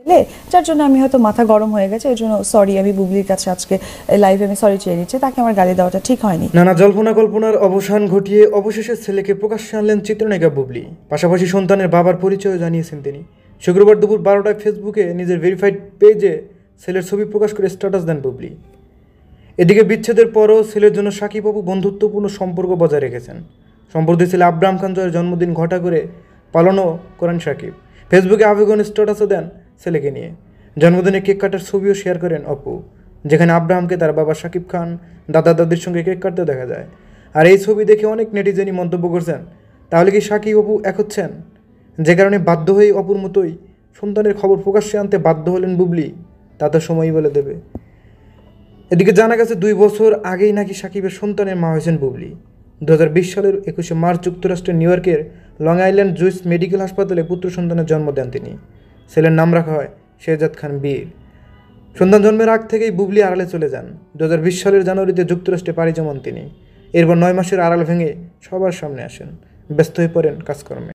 ছেলে যার জন্য আমি হয়তো মাথা গরম হয়ে গেছে এর জন্য সরি আমি বুবলির কাছে আজকে লাইভে আমি সরি চেয়ে নিচ্ছি তাকে আমার গালি দেওয়াটা ঠিক হয়নি নানা জল্পনা কল্পনার অবসান ঘটিয়ে অবশেষে ছেলেকে প্রকাশ্যে আনলেন চিত্রনায়িকা বুবলি পাশাপাশি সন্তানের বাবার পরিচয় জানিয়েছেন তিনি শুক্রবার দুপুর বারোটায় ফেসবুকে নিজের ভেরিফাইড পেজে ছেলের ছবি প্রকাশ করে স্ট্যাটাস দেন বুবলি এদিকে বিচ্ছেদের পরও ছেলের জন্য সাকিবাবু বন্ধুত্বপূর্ণ সম্পর্ক বজায় রেখেছেন সম্প্রতি ছেলে আব্রাহাম খান জয়ের জন্মদিন ঘটা করে পালনও করেন সাকিব ফেসবুকে আবেগন স্ট্যাটাসও দেন ছেলেকে নিয়ে জন্মদিনে কেক কাটার ছবিও শেয়ার করেন অপু যেখানে আব্রাহামকে তার বাবা শাকিব খান দাদা দাদির সঙ্গে কেক কাটতে দেখা যায় আর এই ছবি দেখে অনেক নেটিজেনই মন্তব্য করছেন তাহলে কি সাকিব অপু এক হচ্ছেন যে কারণে বাধ্য হয়ে অপুর মতোই সন্তানের খবর প্রকাশ্যে আনতে বাধ্য হলেন বুবলি তা তো সময়ই বলে দেবে এদিকে জানা গেছে দুই বছর আগেই নাকি সাকিবের সন্তানের মা হয়েছেন বুবলি দু সালের একুশে মার্চ যুক্তরাষ্ট্রের নিউ ইয়র্কের লং আইল্যান্ড জুইস মেডিকেল হাসপাতালে পুত্র সন্তানের জন্ম দেন তিনি ছেলের নাম রাখা হয় শেহজাদ খান বীর সন্তান জন্মের আগ থেকেই বুবলি আড়ালে চলে যান দু হাজার বিশ সালের জানুয়ারিতে যুক্তরাষ্ট্রে পাড়ি জমান তিনি এরপর নয় মাসের আড়াল ভেঙে সবার সামনে আসেন ব্যস্ত হয়ে পড়েন কাজকর্মে